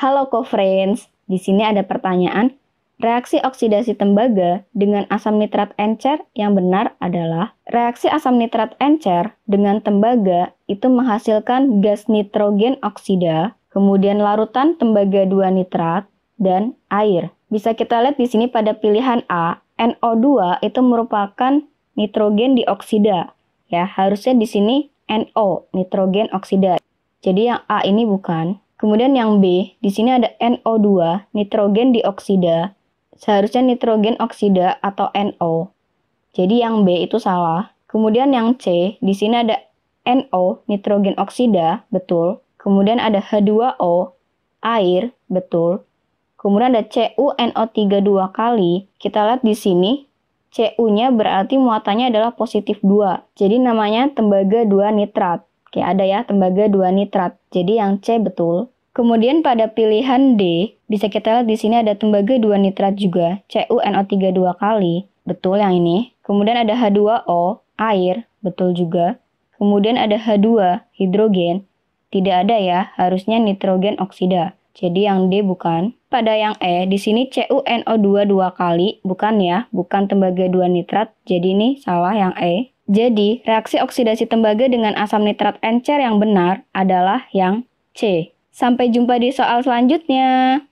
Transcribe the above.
Halo co-friends, di sini ada pertanyaan. Reaksi oksidasi tembaga dengan asam nitrat encer yang benar adalah reaksi asam nitrat encer dengan tembaga itu menghasilkan gas nitrogen oksida, kemudian larutan tembaga 2 nitrat, dan air. Bisa kita lihat di sini pada pilihan A, NO2 itu merupakan nitrogen dioksida. Ya, harusnya di sini NO, nitrogen oksida. Jadi yang A ini bukan. Kemudian yang B, di sini ada NO2, nitrogen dioksida. Seharusnya nitrogen oksida atau NO. Jadi yang B itu salah. Kemudian yang C, di sini ada NO, nitrogen oksida, betul. Kemudian ada H2O, air, betul. Kemudian ada CuNO3 dua kali. Kita lihat di sini, Cu-nya berarti muatannya adalah positif 2. Jadi namanya tembaga 2 nitrat. Oke, ada ya tembaga 2 nitrat. Jadi yang C betul. Kemudian pada pilihan D, bisa kita lihat di sini ada tembaga 2 nitrat juga, CuNO3 dua kali. Betul yang ini. Kemudian ada H2O, air, betul juga. Kemudian ada H2, hidrogen. Tidak ada ya, harusnya nitrogen oksida. Jadi yang D bukan. Pada yang E, di sini CuNO2 dua kali, bukan ya, bukan tembaga 2 nitrat. Jadi ini salah yang E. Jadi, reaksi oksidasi tembaga dengan asam nitrat encer yang benar adalah yang C. Sampai jumpa di soal selanjutnya.